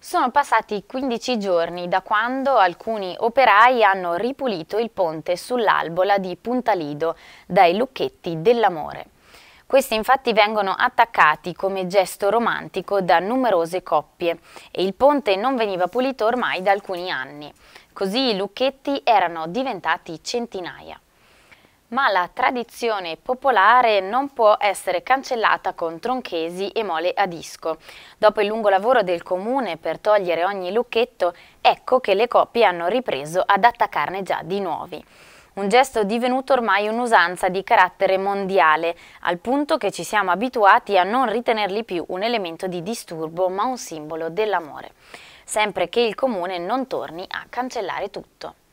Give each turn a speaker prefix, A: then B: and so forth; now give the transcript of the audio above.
A: Sono passati 15 giorni da quando alcuni operai hanno ripulito il ponte sull'albola di Puntalido dai lucchetti dell'amore. Questi infatti vengono attaccati come gesto romantico da numerose coppie e il ponte non veniva pulito ormai da alcuni anni. Così i lucchetti erano diventati centinaia. Ma la tradizione popolare non può essere cancellata con tronchesi e mole a disco. Dopo il lungo lavoro del comune per togliere ogni lucchetto, ecco che le coppie hanno ripreso ad attaccarne già di nuovi. Un gesto divenuto ormai un'usanza di carattere mondiale, al punto che ci siamo abituati a non ritenerli più un elemento di disturbo, ma un simbolo dell'amore. Sempre che il comune non torni a cancellare tutto.